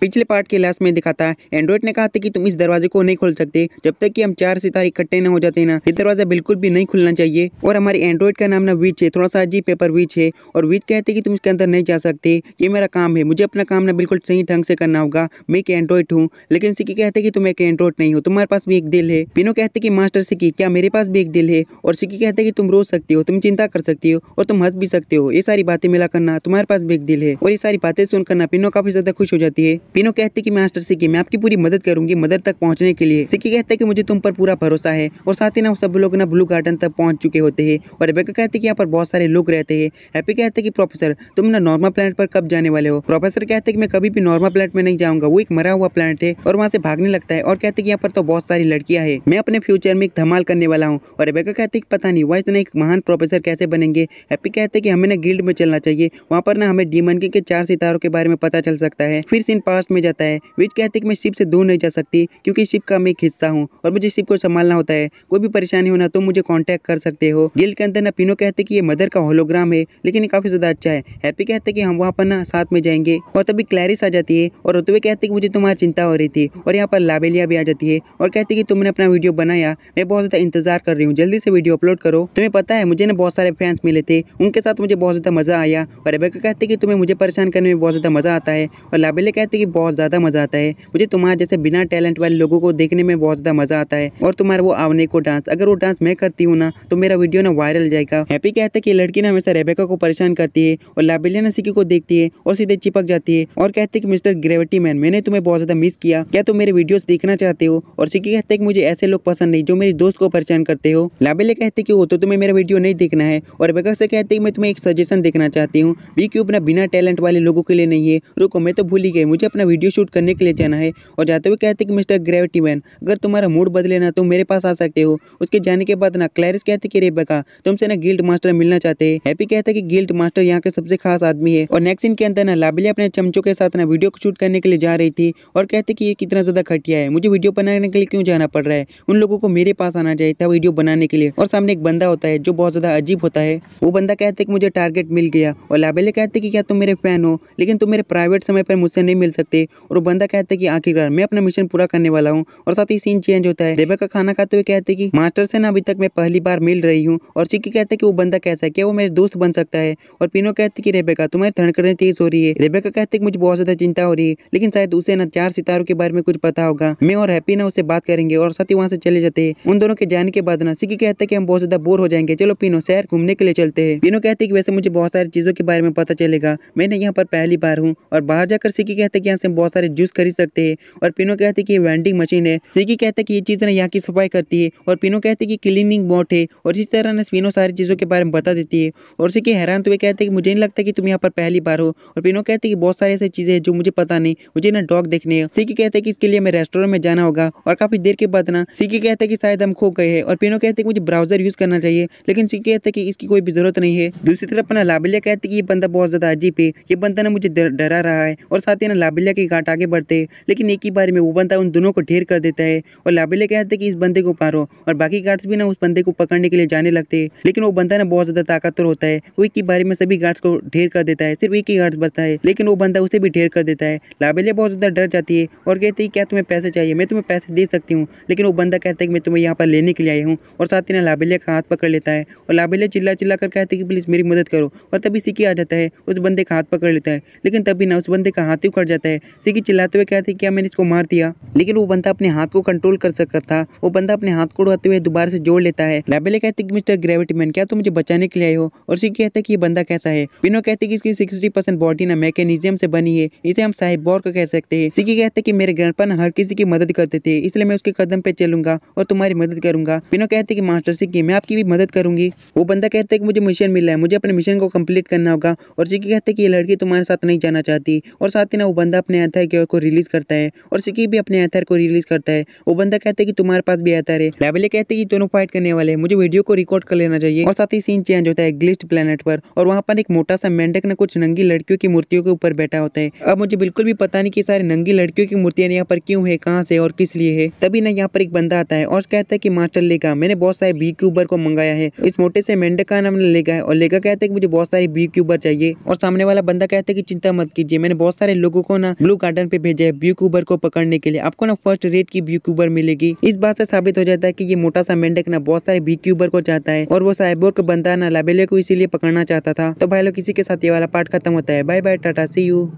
पिछले पार्ट के लास्ट में दिखाता है एंड्रॉइड ने कहा था कि तुम इस दरवाजे को नहीं खोल सकते जब तक कि हम चार सितारे इकट्ठे न हो जाते ना ये दरवाजा बिल्कुल भी नहीं खुलना चाहिए और हमारे एंड्रॉइड का नाम ना विच है थोड़ा सा जी पेपर विच है और विच कहते कि तुम इसके अंदर नहीं जा सकते ये मेरा काम है मुझे अपना काम ना बिल्कुल सही ढंग से करना होगा मैं एक एंड्रॉइड हूँ लेकिन सिक्की कहते कि तुम एक एंड्रॉइड नहीं हो तुम्हारे पास भी एक दिल है पिनो कहते कि मास्टर सिक्की क्या मेरे पास भी एक दिल है और सिक्की कहते कि तुम रो सकते हो तुम चिंता कर सकती हो और तुम हंस भी सकते हो ये सारी बातें मिला करना तुम्हारे पास भी एक दिल है और ये सारी बातें सुनकर ना पिनो काफी ज्यादा खुश हो जाती है पिनो कहते कि मास्टर सिक्की मैं आपकी पूरी मदद करूंगी मदर तक पहुंचने के लिए सिक्की कहता है कि मुझे तुम पर पूरा भरोसा है और साथ ही ना सब लोग ना ब्लू गार्डन तक पहुंच चुके होते हैं और रेबेका कहते कि यहाँ पर बहुत सारे लोग रहते हैं हैप्पी कहते कि प्रोफेसर तुम ना नॉर्मल प्लानट पर कब जाने वाले हो प्रोफेसर कहते कि मैं कभी भी नॉर्मल प्लानट में नहीं जाऊंगा वो एक मरा हुआ प्लानट है और वहाँ से भागने लगता है और कहते कि यहाँ पर तो बहुत सारी लड़कियाँ है मैं अपने फ्यूचर में एक धमाल करने वाला हूँ और रेबेका कहते कि पता नहीं वह इतना एक महान प्रोफेसर कैसे बनेंगे हैप्पी कहते कि हमें ना गिल्ड में चलना चाहिए वहाँ पर ना हमें डीमन के चार सितारों के बारे में पता चल सकता है फिर सिंह पास्ट में जाता है विच कहते कि मैं शिप से दूर नहीं जा सकती क्योंकि शिप का मैं एक हिस्सा हूँ और मुझे शिप को संभालना होता है कोई भी परेशानी होना तो मुझे कॉन्टैक्ट कर सकते हो गिल के अंदर पिनो कहते कि ये मदर का होलोग्राम है लेकिन ये काफ़ी ज़्यादा अच्छा है हैप्पी कहते कि हम वहाँ पर ना साथ में जाएंगे और तभी क्लैरिस आ जाती है और रोते कहते कि मुझे तुम्हारी चिंता हो रही थी और यहाँ पर लाबेलिया भी आ जाती है और कहते कि तुमने अपना वीडियो बनाया मैं बहुत ज़्यादा इंतजार कर रही हूँ जल्दी से वीडियो अपलोड करो तुम्हें पता है मुझे ना बहुत सारे फैंस मिले थे उनके साथ मुझे बहुत ज़्यादा मज़ा आया और रेबेका कहते कि तुम्हें मुझे परेशान करने में बहुत ज़्यादा मज़ा आता है और लाबेलिया कहते करते कि बहुत ज़्यादा मज़ा आता है मुझे तुम्हारे जैसे बिना टैलेंट वाले लोगों को देखने में बहुत ज़्यादा मज़ा आता है और तुम्हारे वो आवने को डांस अगर वो डांस मैं करती हूँ ना तो मेरा वीडियो ना वायरल जाएगा हैप्पी कहता है कि लड़की ना हमेशा रेबेका को परेशान करती है और लाबिलिया ने सिक्की को देखती है और सीधे चिपक जाती है और कहते हैं कि मिस्टर ग्रेविटी मैन मैंने तुम्हें बहुत ज़्यादा मिस किया क्या तुम मेरे वीडियोज देखना चाहते हो और सिक्की कहते हैं कि मुझे ऐसे लोग पसंद नहीं जो मेरी दोस्त को परेशान करते हो लाबिलिया कहते कि वो तो तुम्हें मेरा वीडियो नहीं देखना है और रेबेका से कहते हैं कि मैं तुम्हें एक सजेशन देखना चाहती हूँ बी क्यूब ना बिना टैलेंट वाले लोगों के लिए नहीं है रुको मैं तो भूल ही गई मुझे अपना वीडियो शूट करने के लिए जाना है और जाते हुए कहते कि मिस्टर ग्रेविटी मैन अगर तुम्हारा मूड बदले ना तो मेरे पास आ सकते हो उसके जाने के बाद ना क्लैरिस कहते कि रेबेका तुमसे ना गिल्ड मास्टर मिलना चाहते हैं हैप्पी कहता है कि गिल्ड मास्टर यहाँ के सबसे खास आदमी है और नेक्स्ट इनके अंदर ना लाबिले अपने चमचों के साथ ना वीडियो शूट करने के लिए जा रही थी और कहते कि ये कितना ज़्यादा खटिया है मुझे वीडियो बनाने के लिए क्यों जाना पड़ रहा है उन लोगों को मेरे पास आना चाहिए था वीडियो बनाने के लिए और सामने एक बंदा होता है जो बहुत ज़्यादा अजीब होता है वो बंदा कहते कि मुझे टारगेट मिल गया और लाबिले कहते कि क्या तुम मेरे फैन हो लेकिन तुम मेरे प्राइवेट समय पर मुझसे नहीं मिल सकते और बंदा कहता है कि आखिरकार मैं अपना मिशन पूरा करने वाला हूँ और साथ ही सीन चेंज होता है रेबा का खाना खाते हुए कहते हैं कि मास्टर से ना अभी तक मैं पहली बार मिल रही हूँ और चिक्की कहता है कि वो बंदा कैसा है क्या वो मेरे दोस्त बन सकता है और पिनो कहते कि रेबेका तुम्हारी धड़कने तेज हो रही है रेबेका कहते कि मुझे बहुत ज्यादा चिंता हो रही है लेकिन शायद उसे ना चार सितारों के बारे में कुछ पता होगा मैं और हैप्पी ना उसे बात करेंगे और साथ ही वहाँ से चले जाते हैं उन दोनों के जाने के बाद ना सिक्की कहते हैं कि हम बहुत ज्यादा बोर हो जाएंगे चलो पिनो शहर घूमने के लिए चलते हैं पीनो कहते कि वैसे मुझे बहुत सारी चीजों के बारे में पता चलेगा मैंने यहाँ पर पहली बार हूँ और बाहर जाकर सिक्की कहते के यहाँ से बहुत सारे जूस खरीद सकते हैं और पिनो कहते हैं कि वेंडिंग मशीन है सिकी कहते हैं कि ये चीज़ ना यहाँ की सफाई करती है और पिनो कहते हैं कि क्लीनिंग बोट है और इस तरह ना पिनो सारी चीज़ों के बारे में बता देती है और सिकी हैरान तो वे कहते हैं कि मुझे नहीं लगता कि तुम यहाँ पर पहली बार हो और पिनो कहते हैं कि बहुत सारी ऐसी चीज़ें हैं जो मुझे पता नहीं मुझे ना डॉग देखने हैं सिकी कहते हैं कि इसके लिए हमें रेस्टोरेंट में जाना होगा और काफ़ी देर के बाद ना सिकी कहते हैं कि शायद हम खो गए हैं और पिनो कहते हैं कि मुझे ब्राउजर यूज़ करना चाहिए लेकिन सिकी कहते हैं कि इसकी कोई भी ज़रूरत नहीं है दूसरी तरफ अपना लाबिलिया कहते हैं कि ये बंदा बहुत ज़्यादा अजीब है ये बंदा ना मुझे डरा रहा है और साथ ही ना लाबिल्या के घाट आगे बढ़ते लेकिन एक ही बार में वो बंदा उन दोनों को ढेर कर देता है और लाबिल्या कहते हैं कि इस बंदे को मारो और बाकी गार्ड्स भी ना उस बंदे को पकड़ने के लिए जाने लगते हैं लेकिन वो बंदा ना बहुत ज़्यादा ताकतवर होता है वो एक ही बारे में सभी गार्ड्स को ढेर कर देता है सिर्फ एक ही गार्ड्स बचता है लेकिन वो बंदा उसे भी ढेर कर देता है लाबिल्या बहुत ज़्यादा डर जाती है और कहती है क्या तुम्हें पैसे चाहिए मैं तुम्हें पैसे दे सकती हूँ लेकिन वो बंदा कहता है कि मैं तुम्हें यहाँ पर लेने के लिए आई हूँ और साथ ही ना लाबिल्या का हाथ पकड़ लेता है और लाबिल्या चिल्ला चिल्ला कर कहते हैं कि प्लीज़ मेरी मदद करो और तभी सिक्की आ जाता है उस बंदे का हाथ पकड़ लेता है लेकिन तभी ना उस बंदे का हाथ ही उखड़ जाता है जाता है सिकी चिल्लाते हुए कहते हैं क्या हाँ, मैंने इसको मार दिया लेकिन वो बंदा अपने हाथ को कंट्रोल कर सकता था वो बंदा अपने हाथ को उड़ाते हुए दोबारा से जोड़ लेता है लाबेले कहते हैं कि मिस्टर ग्रेविटी मैन क्या तुम मुझे बचाने के लिए आए हो और सिकी कहता है कि ये बंदा कैसा है पिनो कहते हैं कि इसकी सिक्सटी परसेंट बॉडी ना मैकेनिज्म से बनी है इसे हम साहिब बौर को कह सकते हैं सिकी कहते हैं कि मेरे ग्रैंडपा हर किसी की मदद करते थे इसलिए मैं उसके कदम पे चलूंगा और तुम्हारी मदद करूंगा पिनो कहते हैं कि मास्टर सिक्की मैं आपकी भी मदद करूंगी वो बंदा कहते हैं कि मुझे मिशन मिला है मुझे अपने मिशन को कंप्लीट करना होगा और सिक्की कहते हैं कि ये लड़की तुम्हारे साथ नहीं जाना चाहती और साथ ही ना वो बंदा बंदा अपने एथर के को रिलीज करता है और सिकी भी अपने एथर को रिलीज करता है वो बंदा कहते हैं कि तुम्हारे पास भी एथर है लेवले कहते हैं कि दोनों फाइट करने वाले हैं मुझे वीडियो को रिकॉर्ड कर लेना चाहिए और साथ ही सीन चेंज होता है ग्लिस्ट प्लेनेट पर और वहाँ पर एक मोटा सा मेंढक ने कुछ नंगी लड़कियों की मूर्तियों के ऊपर बैठा होता है अब मुझे बिल्कुल भी पता नहीं की सारी नंगी लड़कियों की मूर्तियां यहाँ पर क्यों है कहाँ से और किस लिए है तभी ना यहाँ पर एक बंदा आता है और कहता है की मास्टर लेगा मैंने बहुत सारे बी क्यूबर को मंगाया है इस मोटे से मेंढक का नाम लेगा है और लेगा कहते हैं कि मुझे बहुत सारे बी क्यूबर चाहिए और सामने वाला बंदा कहता है कि चिंता मत कीजिए मैंने बहुत सारे लोगों को ना ब्लू कार्टन पे भेजा है ब्यूक्यूबर को पकड़ने के लिए आपको ना फर्स्ट रेट की ब्यूक्यूबर मिलेगी इस बात से साबित हो जाता है की ये मोटा सा मेंढक ना बहुत सारे ब्यूक्यूबर को चाहता है और वो साइबोर को बनता है ना लाबेले को इसीलिए पकड़ना चाहता था तो भाई लोग किसी के साथ ये वाला पार्ट खत्म होता है bye bye tata see you